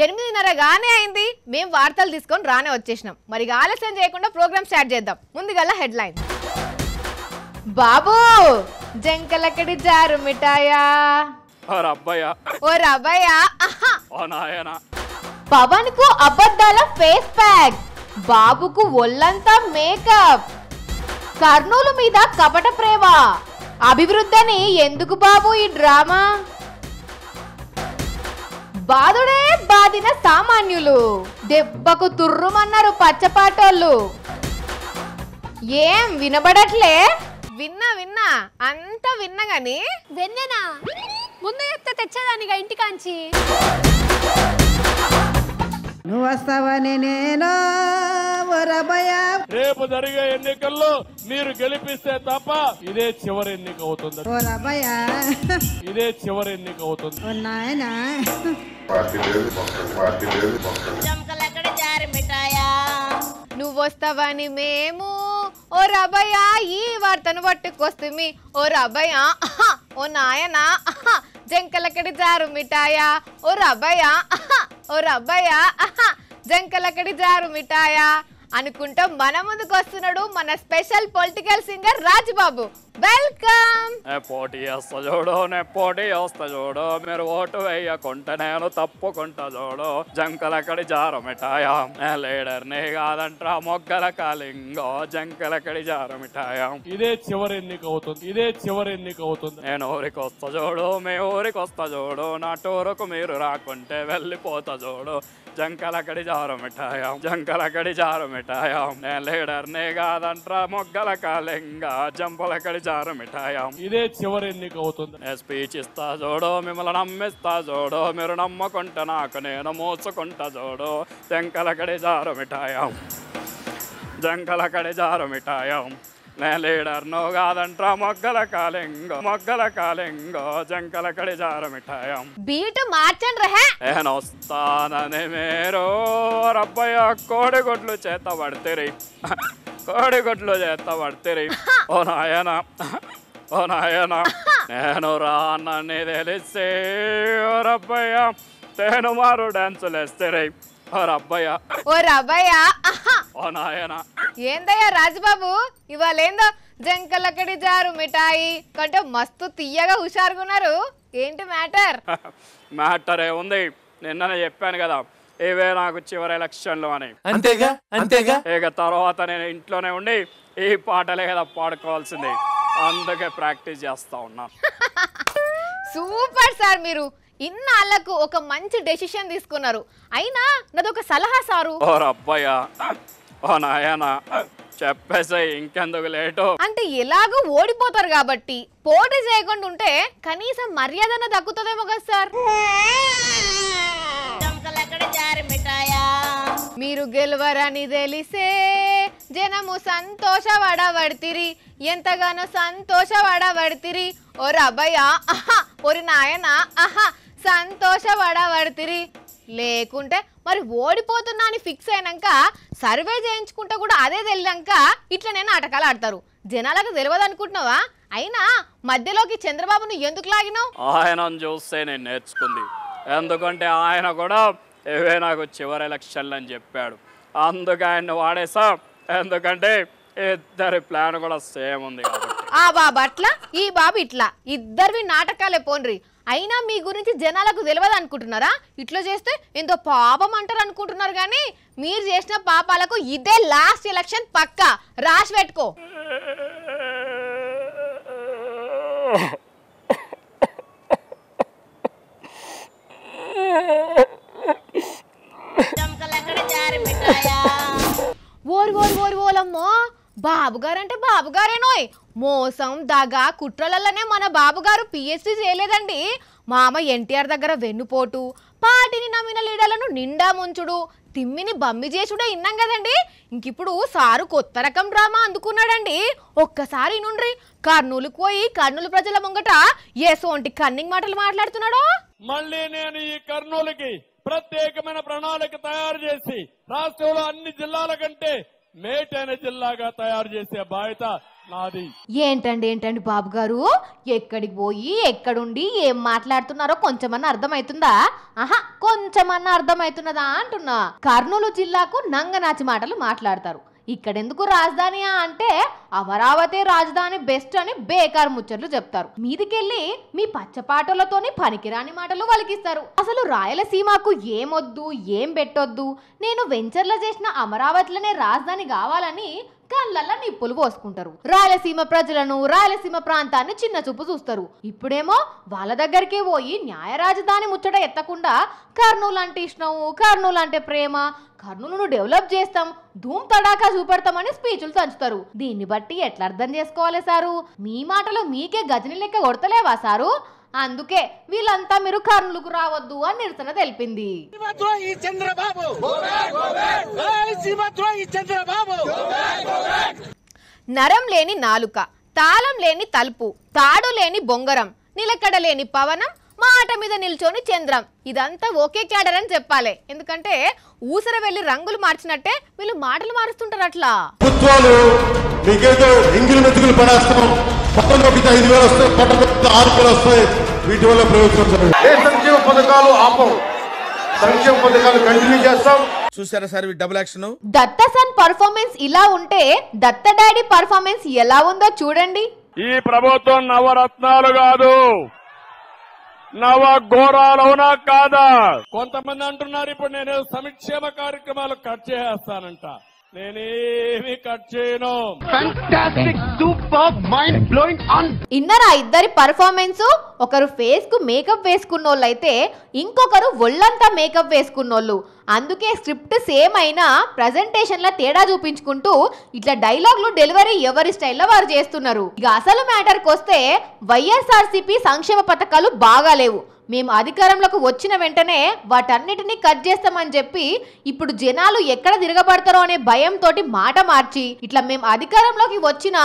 ఎనిమిదిన్నరగానే అయింది మేము వార్తలు తీసుకొని రానే వచ్చేసినాం మరి ఆలస్యం చేయకుండా ప్రోగ్రామ్ స్టార్ట్ చేద్దాం ముందుగల హెడ్లైన్ బాబు జంకలక్కడి జారు మిఠాయా ఓ రబ్బయ్యా పవన్ కు అబద్ధాల ఫేస్ ప్యాక్ బాబుకు ఒళ్ళంతా మేకప్ కర్నూలు మీద కపట ప్రేమ అభివృద్ధి ఎందుకు బాబు ఈ డ్రామా బాధుడే బాధిన సామాన్యులు దెబ్బకు తుర్రుమన్నారు పచ్చపాటోళ్ళు ఏం వినబడట్లే విన్నా విన్నా అంత విన్నా గాని వెన్నెనా ముందు చెప్తే తెచ్చేదానిగా ఇంటికాంచి నువ్వు నేను రేపు జరిగే ఎన్నికల్లో మీరు గెలిపిస్తే తప్ప ఇదే చివరి ఎన్నిక అవుతుంది ఇదే చివరి ఎన్నిక అవుతుంది నువ్వు వస్తావని మేము ఓ రబయ్య ఈ వార్తను పట్టుకొస్తుంది ఓ రబయ్య ఓ నాయనా జంకలకడి జారు మిఠాయా ఓ రబయ్య और अब्बया जंकल कड़ी जारू मिठाया అనుకుంటా మన ముందుకు వస్తున్నాడు మన special political singer Rajababu welcome పోటీ చేస్తా చూడు నే పోటీ చేస్తా చూడు మీరు ఓటు వేయకుంటే నేను తప్పుకుంటా చూడు జంకలకడి జారమిఠాయం లీడర్ నే కాదంట్రా మొగ్గల కాలింగో జంకలకడి జారమిఠాయం ఇదే చివరి ఎన్నిక అవుతుంది ఇదే చివరి ఎన్నిక అవుతుంది నేను ఊరికి వస్తా చూడు మీ ఊరికి వస్తా చూడు నా టూరుకు మీరు రాకుంటే వెళ్ళిపోతా చూడు కడి జారు మిఠాయం జంకలకడి జారు మిఠాయాం నేలేడర్నే కాదంట్రా మొగ్గల కాలింగా కడి జారు మిఠాయాం ఇదే చివరి ఎన్నిక అవుతుంది నేను స్పీచ్ ఇస్తా చూడో మిమ్మల్ని నమ్మిస్తా చూడో మీరు నమ్మకుంటే నాకు నేను మోసుకుంటా చూడో కడి జారు మిఠాయం జంకలకడి జారు మిఠాయం నో కాదంట్రా మొగ్గల కాలింగో మొగ్గల కాలింగో జంకల కడి జార మిఠాయం బీట్ మార్చండి రహే నేనొస్తానని మీరు రబ్బయ్య గుడ్లు చేత కోడి గుడ్లు చేత పడితే ఓ నాయన ఓ నాయన నేను రానని ఓ రబ్బయ్య తేను మారు డాన్సులు వేస్తే రబ్బయ్యా ఓ రబ్బయ్యా ఓ నాయనా ఏందయ్యా రాజుబాబు ఇవాళ ఏందో జంకలక్కడి జారు మిఠాయి కంటే మస్తు తీయగా హుషారుగున్నారు ఏంటి మ్యాటర్ మ్యాటర్ ఏముంది నిన్ననే చెప్పాను కదా ఇవే నాకు చివరి ఎలక్షన్లు అని అంతేగా అంతేగా ఇక తర్వాత నేను ఇంట్లోనే ఉండి ఈ పాటలే కదా పాడుకోవాల్సింది అందుకే ప్రాక్టీస్ చేస్తా ఉన్నా సూపర్ సార్ మీరు ఇన్నాళ్లకు ఒక మంచి డెసిషన్ తీసుకున్నారు అయినా నాదొక సలహా సారు ఓ నాయనా అంటే ఎలాగో ఓడిపోతారు కాబట్టి పోటీ చేయకుండా ఉంటే కనీసం మర్యాదన తగ్గుతుందేమో కదా సార్ మీరు గెలవరని తెలిసే జనము వడబడితిరి ఎంతగానో సంతోషపడబడితిరి ఓ రబ్బయ్య ఆహా ఓరి నాయనా ఆహా సంతోషపడబడుతురి లేకుంటే మరి ఓడిపోతున్నా అని ఫిక్స్ అయినాక సర్వే చేయించుకుంటే కూడా అదే తెలియక నేను నాటకాలు ఆడతారు జనాలకు తెలియదు అనుకుంటున్నావా అయినా మధ్యలోకి చంద్రబాబును ఎందుకు లాగినావు ఆయన చూస్తే నేను నేర్చుకుంది ఎందుకంటే ఆయన కూడా ఇవే నాకు చివరి ఎలక్షన్లు అని చెప్పాడు అందుకే ఆయన వాడేసా ఎందుకంటే ఇద్దరి ప్లాన్ కూడా సేమ్ ఉంది ఆ బాబు అట్లా ఈ బాబు ఇట్లా ఇద్దరివి నాటకాలే పోన్రీ అయినా మీ గురించి జనాలకు తెలియదు అనుకుంటున్నారా ఇట్లా చేస్తే ఎంతో పాపం అంటారు అనుకుంటున్నారు కానీ మీరు చేసిన పాపాలకు ఇదే లాస్ట్ ఎలక్షన్ పక్క రాసి పెట్టుకో ఓరు ఓలమ్మో బాబుగారు అంటే బాబుగారేనోయ్ మోసం దగ కుట్రలల్లనే మన బాబుగారు పిఎస్సీ చేయలేదండి మామ ఎన్టీఆర్ దగ్గర వెన్నుపోటు పాటిని నమ్మిన లీడర్లను నిండా ముంచుడు తిమ్మిని బమ్మి చేసుడే ఇన్నాం కదండి ఇంకిప్పుడు సారు కొత్త రకం డ్రామా అందుకున్నాడండి ఒక్కసారి నుండ్రి కర్నూలు పోయి కర్నూలు ప్రజల ముంగట ఏసోంటి కన్నింగ్ మాటలు మాట్లాడుతున్నాడు మళ్ళీ నేను ఈ కర్నూలుకి ప్రత్యేకమైన ప్రణాళిక తయారు చేసి రాష్ట్రంలో అన్ని జిల్లాల కంటే మేటైన జిల్లాగా తయారు చేసే బాధ్యత నాది ఏంటండి ఏంటండి బాబు గారు ఎక్కడికి పోయి ఎక్కడుండి ఏం మాట్లాడుతున్నారో కొంచెమన్నా అర్థమైతుందా ఆహా కొంచెమన్నా అర్థమైతున్నదా అంటున్నా కర్నూలు జిల్లాకు నంగనాచి మాటలు మాట్లాడతారు ఇక్కడెందుకు రాజధాని అంటే అమరావతి రాజధాని బెస్ట్ అని బేకార్ ముచ్చట్లు చెప్తారు మీదికెళ్ళి మీ పచ్చపాటలతోని పనికిరాని మాటలు వలికిస్తారు అసలు రాయలసీమకు ఏమొద్దు ఏం పెట్టొద్దు నేను వెంచర్ల చేసిన అమరావతిలోనే రాజధాని కావాలని కళ్ళల్లో నిప్పులు పోసుకుంటారు రాయలసీమ ప్రజలను రాయలసీమ ప్రాంతాన్ని చిన్న చూపు చూస్తారు ఇప్పుడేమో వాళ్ళ దగ్గరికే పోయి న్యాయ రాజధాని ముచ్చట ఎత్తకుండా కర్నూలు అంటే ఇష్టం కర్నూలు అంటే ప్రేమ కర్నూలును డెవలప్ చేస్తాం ధూమ్ తడాకా చూపెడతామని స్పీచ్లు తంచుతారు దీన్ని బట్టి ఎట్లా అర్థం చేసుకోవాలి సారు మీ మాటలు మీకే గజని లెక్క కొడతలేవా సారు అందుకే వీళ్ళంతా మీరు కర్నూలుకు రావద్దు అని నిరసన తెలిపింది నరం లేని నాలుక తాళం లేని తలుపు తాడు లేని బొంగరం నిలకడ లేని పవనం మాట మీద నిల్చొని చంద్రం ఇదంతా ఓకే క్యాడర్ అని చెప్పాలి ఎందుకంటే ఊసర వెళ్ళి రంగులు మార్చినట్టే వీళ్ళు మాటలు మారుస్తుంటారు అట్లా ప్రభుత్వాలు వీటి వల్ల ప్రయోజనం సంక్షేమ పథకాలు ఆపం సంక్షేమ పథకాలు కంటిన్యూ చేస్తాం చూసారా సార్ డబుల్ యాక్షన్ దత్త సన్ పర్ఫార్మెన్స్ ఇలా ఉంటే దత్త డాడీ పర్ఫార్మెన్స్ ఎలా ఉందో చూడండి ఈ ప్రభుత్వం నవరత్నాలు కాదు నవ ఘోరాలవునా కాదా కొంతమంది అంటున్నారు ఇప్పుడు నేను సంక్షేమ కార్యక్రమాలు కట్ చేస్తానంట ఇన్నర్ ఆ ఇద్దరి పర్ఫార్మెన్స్ ఒకరు ఫేస్ కు మేకప్ అయితే ఇంకొకరు ఒళ్ళంతా మేకప్ వేసుకున్నోళ్ళు అందుకే స్క్రిప్ట్ సేమ్ అయినా లా తేడా చూపించుకుంటూ ఇట్లా డైలాగ్లు డెలివరీ ఎవరి స్టైల్లో వారు చేస్తున్నారు ఇక అసలు మ్యాటర్కి వస్తే వైఎస్ఆర్సీపీ సంక్షేమ పథకాలు బాగాలేవు మేము అధికారంలోకి వచ్చిన వెంటనే వాటన్నిటినీ కట్ చేస్తామని చెప్పి ఇప్పుడు జనాలు ఎక్కడ తిరగబడతారో అనే భయంతో మాట మార్చి ఇట్లా మేము అధికారంలోకి వచ్చిన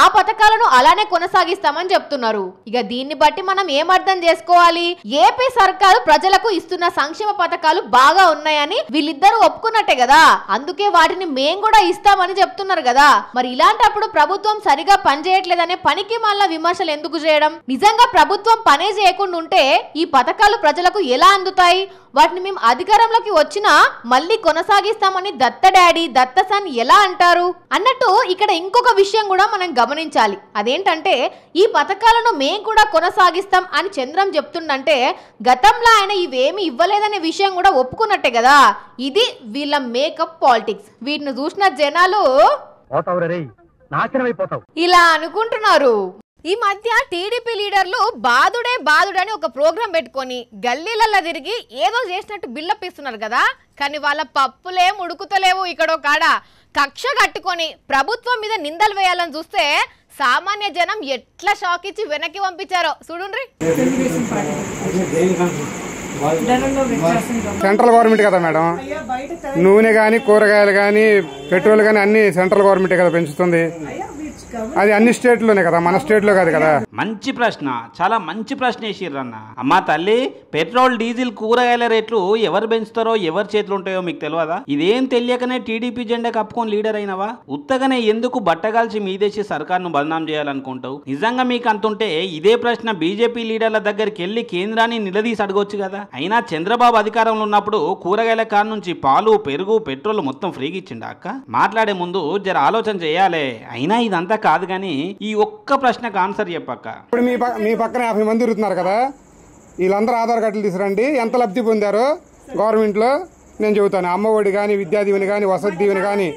ఆ పథకాలను అలానే కొనసాగిస్తామని చెప్తున్నారు ఇక దీన్ని బట్టి మనం ఏం అర్థం చేసుకోవాలి ఏపీ సర్కారు ప్రజలకు ఇస్తున్న సంక్షేమ పథకాలు బాగా ఉన్నాయని వీళ్ళిద్దరూ ఒప్పుకున్నట్టే కదా అందుకే వాటిని మేం కూడా ఇస్తామని చెప్తున్నారు కదా మరి ఇలాంటప్పుడు ప్రభుత్వం సరిగా పనిచేయట్లేదనే పనికి మళ్ళా విమర్శలు ఎందుకు చేయడం నిజంగా ప్రభుత్వం పనే చేయకుండా ఉంటే ఈ పథకాలు ప్రజలకు ఎలా అందుతాయి వాటిని మేము అధికారంలోకి వచ్చినా మళ్ళీ కొనసాగిస్తామని దత్త డాడీ దత్త సన్ ఎలా అంటారు అన్నట్టు ఇక్కడ ఇంకొక విషయం కూడా మనం గమనించాలి అదేంటంటే ఈ పథకాలను మేము కూడా కొనసాగిస్తాం అని చంద్రం చెప్తుండంటే గతంలో ఆయన ఇవేమి ఇవ్వలేదనే విషయం కూడా ఒప్పుకున్నట్టే కదా ఇది వీళ్ళ మేకప్ పాలిటిక్స్ వీటిని చూసిన జనాలు ఇలా అనుకుంటున్నారు ఈ మధ్య టీడీపీ లీడర్లు బాదుడే బాదుడని ఒక ప్రోగ్రాం పెట్టుకొని గల్లీలలో తిరిగి ఏదో చేసినట్టు బిల్లప్పిస్తున్నారు కదా కానీ వాళ్ళ పప్పులే ఉడుకుతలేవు ఇక్కడో కాడ కక్ష కట్టుకొని ప్రభుత్వం మీద నిందలు వేయాలని చూస్తే సామాన్య జనం ఎట్లా షాక్ ఇచ్చి వెనక్కి పంపించారో చూడండి సెంట్రల్ గవర్నమెంట్ కదా మేడం నూనె కానీ కూరగాయలు కానీ పెట్రోల్ కానీ అన్ని సెంట్రల్ గవర్నమెంట్ కదా పెంచుతుంది అది అన్ని స్టేట్లోనే కదా మన స్టేట్లో కాదు కదా మంచి ప్రశ్న చాలా మంచి ప్రశ్న వేసిర్రన్న అమ్మ తల్లి పెట్రోల్ డీజిల్ కూరగాయల రేట్లు ఎవరు పెంచుతారో ఎవరి చేతులు ఉంటాయో మీకు తెలియదా ఇదేం తెలియకనే టీడీపీ జెండా కప్పుకొని లీడర్ అయినవా ఉత్తగానే ఎందుకు బట్టగాల్చి మీదేసి సర్కార్ను బదనాం చేయాలనుకుంటావు నిజంగా మీకు అంతుంటే ఇదే ప్రశ్న బీజేపీ లీడర్ల దగ్గరికి వెళ్ళి కేంద్రాన్ని నిలదీసి అడగొచ్చు కదా అయినా చంద్రబాబు అధికారంలో ఉన్నప్పుడు కూరగాయల కాడ నుంచి పాలు పెరుగు పెట్రోల్ మొత్తం ఫ్రీగా ఇచ్చిండ అక్క మాట్లాడే ముందు జర ఆలోచన చేయాలి అయినా ఇదంతా కాదు కానీ ఈ ఒక్క ప్రశ్నకు ఆన్సర్ చెప్పక్క పక్క ఇప్పుడు మీ పక్క మీ పక్కన యాభై మంది తిరుగుతున్నారు కదా వీళ్ళందరూ ఆధార్ కార్డులు తీసుకురండి ఎంత లబ్ధి పొందారో గవర్నమెంట్లో నేను చెబుతాను అమ్మఒడి కానీ విద్యా కానీ వసతి దీవెని కానీ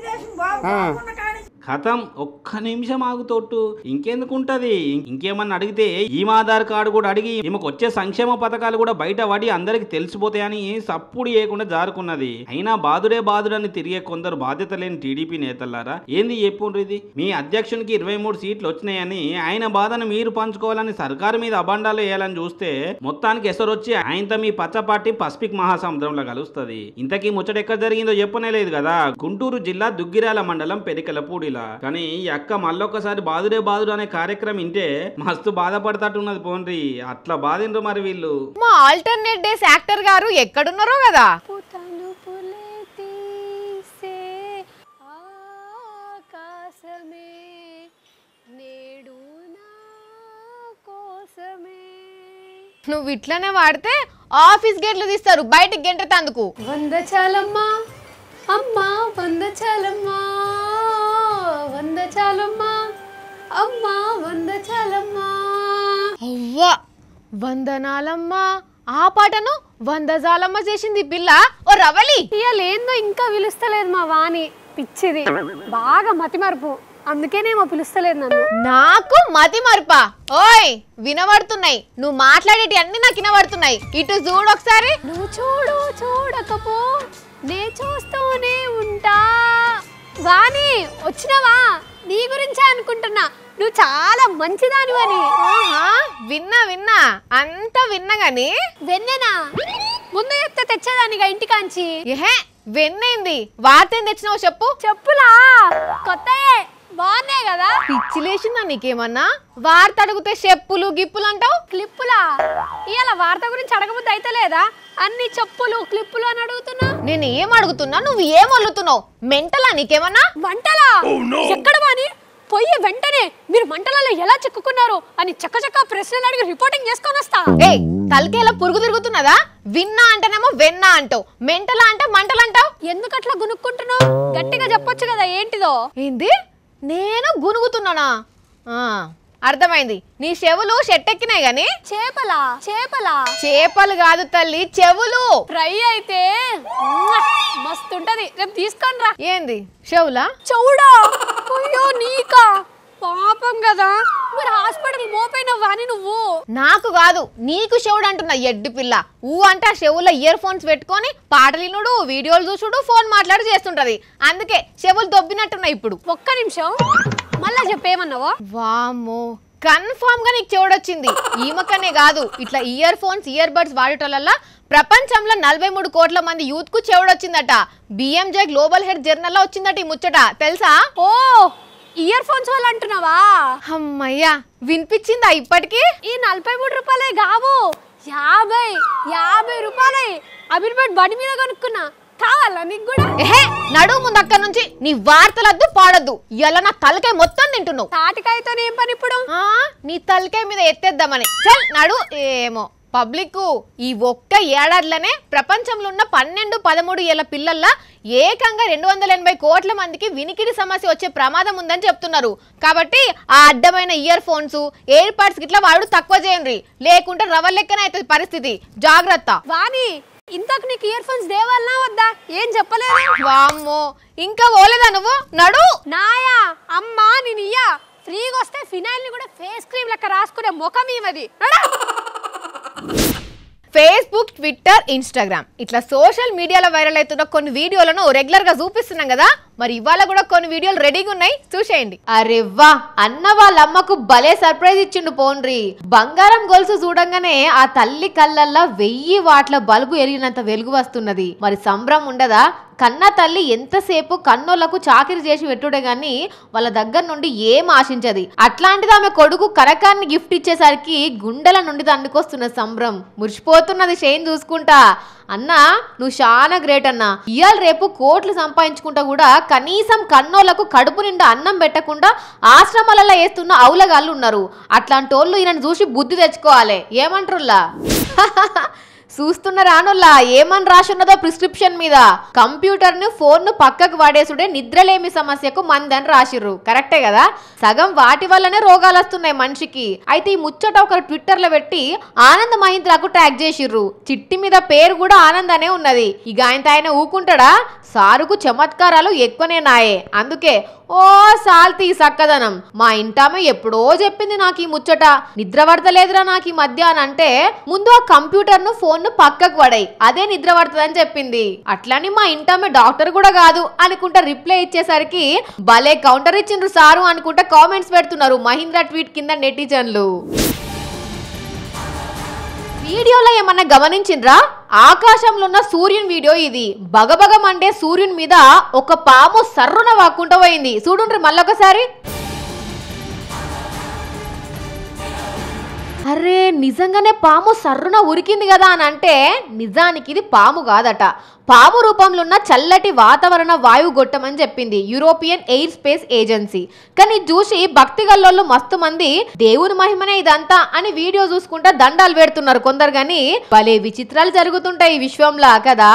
కథం ఒక్క నిమిషం ఆగుతోట్టు ఇంకెందుకు ఉంటుంది ఇంకేమన్నా అడిగితే ఈ ఆధార్ కార్డు కూడా అడిగి ఈమెకు వచ్చే సంక్షేమ పథకాలు కూడా బయట పడి అందరికి తెలిసిపోతాయని సప్పుడు చేయకుండా జారుకున్నది అయినా బాధుడే బాధుడని తిరిగే కొందరు బాధ్యత లేని టీడీపీ నేతలారా ఏంది చెప్పుండ్రు ఇది మీ అధ్యక్షునికి ఇరవై మూడు సీట్లు వచ్చినాయని ఆయన బాధను మీరు పంచుకోవాలని సర్కారు మీద అబండాలు వేయాలని చూస్తే మొత్తానికి ఎసరు వచ్చి ఆయనతో మీ పచ్చపాటి పసిఫిక్ మహాసముద్రంలో కలుస్తుంది ఇంతకీ ముచ్చట ఎక్కడ జరిగిందో చెప్పనే లేదు కదా గుంటూరు జిల్లా దుగ్గిరాల మండలం పెరికలపూడిలో ఇలా కానీ ఈ అక్క మళ్ళొక్కసారి బాదుడే బాదుడు అనే కార్యక్రమం ఇంటే మస్తు ఉన్నది పోన్రీ అట్లా బాధిండ్రు మరి వీళ్ళు మా ఆల్టర్నేట్ డేస్ యాక్టర్ గారు ఎక్కడున్నారో కదా నువ్వు ఇట్లనే వాడితే ఆఫీస్ గేట్లు తీస్తారు బయటకు గెంటతందుకు వంద చాలమ్మా అమ్మా వంద చాలమ్మా చాలమ్మా అమ్మా వంద చాలమ్మా అవ్వా వందనాలమ్మా ఆ పాటను వంద జాలమ్మ చేసింది పిల్ల ఓ రవలి ఇయ్యలేందో ఇంకా పిలుస్తలేదు మా వాణి పిచ్చిది బాగా మతిమరుపు అందుకేనేమో పిలుస్తలేదు నన్ను నాకు మతి మరప ఓయ్ వినబడుతున్నాయి నువ్వు మాట్లాడేటి అన్ని నాకు వినబడుతున్నాయి ఇటు చూడు ఒకసారి నువ్వు చూడు చూడకపో నే చూస్తూనే ఉంటా వాణి వచ్చినావా నీ గురించే అనుకుంటున్నా నువ్వు చాలా మంచిదాని అని విన్నా విన్నా అంతా విన్నగాని వెన్నెనా ముందు చెప్తే తెచ్చేదానిగా ఇంటికాంచి ఏహే వెన్నైంది వార్తేం తెచ్చినావు చెప్పు పిచ్చిలేసిందా నీకేమన్నా వార్త అడిగితే చెప్పులు గిప్పులు అంటావు క్లిప్పులా ఇవాళ వార్త గురించి అడగబుద్ది అయితే లేదా అన్ని చెప్పులు క్లిప్పులు అని అడుగుతున్నా నేను ఏం అడుగుతున్నా నువ్వు ఏం వల్లుతున్నావు మెంటలా నీకేమన్నా మంటలా oh, ఎక్కడ వాని పోయి వెంటనే మీరు మంటలలో ఎలా చిక్కుకున్నారు అని చక్కచక్క ప్రశ్నలు అడిగి రిపోర్టింగ్ చేసుకొని వస్తా ఏ తలకేలా పురుగు తిరుగుతున్నదా విన్నా అంటేనేమో వెన్నా అంటావు మెంటలా అంటే మంటలంటావు ఎందుకు అట్లా గునుక్కుంటున్నావు గట్టిగా చెప్పొచ్చు కదా ఏంటిదో ఏంది నేను గునుగుతున్నానా అర్థమైంది నీ చెవులు షెట్టెక్కినాయి గాని చేపల చేపల చేపలు కాదు తల్లి చెవులు ఫ్రై అయితే మస్తుంటది రేపు తీసుకోండి రా ఏంది చెవులా చెవుడా అయ్యో నీకా పాపం కదా మరి హాస్పిటల్ మోపైన అని నువ్వు నాకు కాదు నీకు శివుడు అంటున్న ఎడ్డి పిల్ల ఊ అంటే చెవుల్లో ఇయర్ ఫోన్స్ పెట్టుకొని వినుడు వీడియోలు చూసుడు ఫోన్ మాట్లాడి చేస్తుంటది అందుకే చెవులు దొబ్బినట్టున్నా ఇప్పుడు ఒక్క నిమిషం మళ్ళా చెప్పేమన్నావా వామ్మో కన్ఫామ్ గా నీకు చెవుడొచ్చింది ఈమకనే కాదు ఇట్లా ఇయర్ ఫోన్స్ ఇయర్ బడ్స్ వాడటం ప్రపంచంలో నలభై మూడు కోట్ల మంది యూత్ కు చెవుడొచ్చిందట బిఎంజే గ్లోబల్ హెడ్ జర్నల్ లో వచ్చిందట ఈ ముచ్చట తెలుసా ఓ ఇయర్ ఫోన్స్ వాళ్ళు అంటున్నావా అమ్మయ్యా వినిపించిందా ఇప్పటికి ఈ నలభై మూడు రూపాయలే కావు యాభై యాభై రూపాయలే అమీర్పేట్ బడి మీద కొనుక్కున్నా కావాలా నీకు కూడా ఏహే నడువు ముందు అక్కడ నుంచి నీ వార్తలద్దు పాడద్దు ఎలా నా తలకాయ మొత్తం తింటున్నావు తాటికాయతో ఏం పని ఇప్పుడు ఆ, నీ తలకాయ మీద ఎత్తేద్దామని చల్ నడు ఏమో పబ్లిక్ ఈ ఒక్క ఏడాదిలోనే ప్రపంచంలో ఉన్న పన్నెండు పదమూడు ఏళ్ళ పిల్లల్లో ఏకంగా రెండు వందల ఎనభై కోట్ల మందికి వినికిడి సమస్య వచ్చే ప్రమాదం ఉందని చెప్తున్నారు కాబట్టి ఆ అడ్డమైన ఇయర్ ఫోన్స్ ఎయిర్ పాడ్స్ గిట్లా వాడు తక్కువ చేయండి లేకుంటే రవ్వ లెక్కన అవుతుంది పరిస్థితి జాగ్రత్త వాణి ఇంతకు నీకు ఇయర్ ఫోన్స్ దేవాలనా వద్దా ఏం చెప్పలేదు వామ్మో ఇంకా పోలేదా నువ్వు నడు నాయా అమ్మా నేను ఇయ్యా ఫ్రీగా వస్తే ఫినాయిల్ని కూడా ఫేస్ క్రీమ్ లెక్క రాసుకునే ముఖం ఇవది ఫేస్బుక్ ట్విట్టర్ ఇన్స్టాగ్రామ్ ఇట్లా సోషల్ మీడియాలో వైరల్ అవుతున్న కొన్ని వీడియోలను రెగ్యులర్గా చూపిస్తున్నాం కదా మరి ఇవాళ కూడా కొన్ని వీడియోలు రెడీగా ఉన్నాయి చూసేయండి అరే వా అన్న వాళ్ళ అమ్మకు భలే సర్ప్రైజ్ ఇచ్చిండు పోన్రీ బంగారం గొలుసు చూడంగానే ఆ తల్లి కళ్ళల్లో వెయ్యి వాట్ల బల్బు ఎరిగినంత వెలుగు వస్తున్నది మరి సంబరం ఉండదా కన్న తల్లి ఎంతసేపు కన్నోళ్లకు చాకిరి చేసి పెట్టుడే గాని వాళ్ళ దగ్గర నుండి ఏం ఆశించది అట్లాంటిది ఆమె కొడుకు కరకాన్ని గిఫ్ట్ ఇచ్చేసరికి గుండెల నుండి తండుకొస్తున్న సంబరం మురిసిపోతున్నది షేన్ చూసుకుంటా అన్నా నువ్వు చాలా గ్రేట్ అన్నా ఇవాళ రేపు కోట్లు సంపాదించుకుంటా కూడా కనీసం కన్నోళ్లకు కడుపు నిండా అన్నం పెట్టకుండా ఆశ్రమాలలో వేస్తున్న ఔలగాళ్ళు ఉన్నారు అట్లాంటి వాళ్ళు ఈయనను చూసి బుద్ధి తెచ్చుకోవాలి ఏమంటారులా చూస్తున్న రానుల్లా ఏమని రాసున్నదో ప్రిస్క్రిప్షన్ మీద కంప్యూటర్ ను ఫోన్ ను పక్కకు వాడేసుడే నిద్రలేమి సమస్యకు మందని రాసిర్రు కరెక్టే కదా సగం వాటి వల్లనే రోగాలు వస్తున్నాయి మనిషికి అయితే ఈ ముచ్చట ఒకరు ట్విట్టర్ లో పెట్టి ఆనంద్ మహీంద్రాకు ట్యాగ్ చేసిర్రు చిట్టి మీద పేరు కూడా ఆనంద్ అనే ఉన్నది ఇక ఆయన ఆయన ఊకుంటాడా సారుకు చమత్కారాలు ఎక్కువనే నాయే అందుకే ఓ సాల్తి సక్కదనం మా ఇంటామె ఎప్పుడో చెప్పింది నాకు ఈ ముచ్చట నిద్రపడతలేదురా నాకు ఈ మధ్య అని అంటే ముందు ఆ కంప్యూటర్ ను ఫోన్ ను పక్కకు పడాయి అదే నిద్ర చెప్పింది అట్లని మా ఇంటామె డాక్టర్ కూడా కాదు అనుకుంటా రిప్లై ఇచ్చేసరికి భలే కౌంటర్ ఇచ్చిండ్రు సారు అనుకుంటా కామెంట్స్ పెడుతున్నారు మహీంద్ర ట్వీట్ కింద నెటిజన్లు వీడియోలో ఏమన్నా గమనించిండ్రా ఆకాశంలో ఉన్న సూర్యుని వీడియో ఇది బగబగమంటే సూర్యుని మీద ఒక పాము సర్రున వాక్కుంటూ పోయింది చూడుండ్రి మళ్ళొకసారి అరే నిజంగానే పాము సర్రున ఉరికింది కదా అని అంటే నిజానికి ఇది పాము కాదట పాము రూపంలో ఉన్న చల్లటి వాతావరణ వాయువు గొట్టమని చెప్పింది యూరోపియన్ ఎయిర్ స్పేస్ ఏజెన్సీ కానీ చూసి భక్తి గల్లోళ్ళు మస్తు మంది దేవుని మహిమనే ఇదంతా అని వీడియో చూసుకుంటా దండాలు పెడుతున్నారు కొందరు కానీ భలే విచిత్రాలు జరుగుతుంటాయి ఈ విశ్వంలా కదా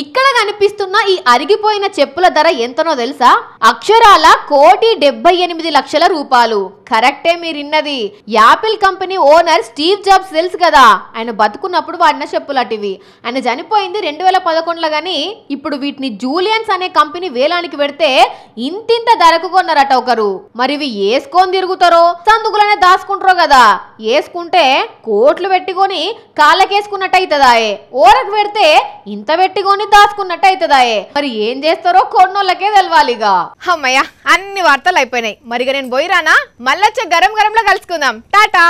ఇక్కడ కనిపిస్తున్న ఈ అరిగిపోయిన చెప్పుల ధర ఎంతనో తెలుసా అక్షరాల కోటి డెబ్బై ఎనిమిది లక్షల రూపాయలు కరెక్టే మీరిన్నది Apple company owner Steve Jobs తెలుసు కదా ఆయన బతుకున్నప్పుడు వాడిన చెప్పులటివి ఆయన చనిపోయింది రెండు వేల పదకొండులో కానీ ఇప్పుడు వీటిని జూలియన్స్ అనే కంపెనీ వేలానికి పెడితే ఇంతింత ధరకు కొన్నారట ఒకరు మరి ఇవి వేసుకొని తిరుగుతారో సందుకులనే దాచుకుంటారో కదా వేసుకుంటే కోట్లు పెట్టుకొని కాళ్ళకేసుకున్నట్టు అవుతుందాయే ఓరకు పెడితే ఇంత పెట్టుకొని దాచుకున్నట్టు అవుతుందాయే మరి ఏం చేస్తారో కొన్నోళ్ళకే తెలవాలిగా అమ్మయ్య అన్ని వార్తలు అయిపోయినాయి మరిగా నేను పోయిరానా మళ్ళొచ్చే గరం గరంలో కలుసుకుందాం టాటా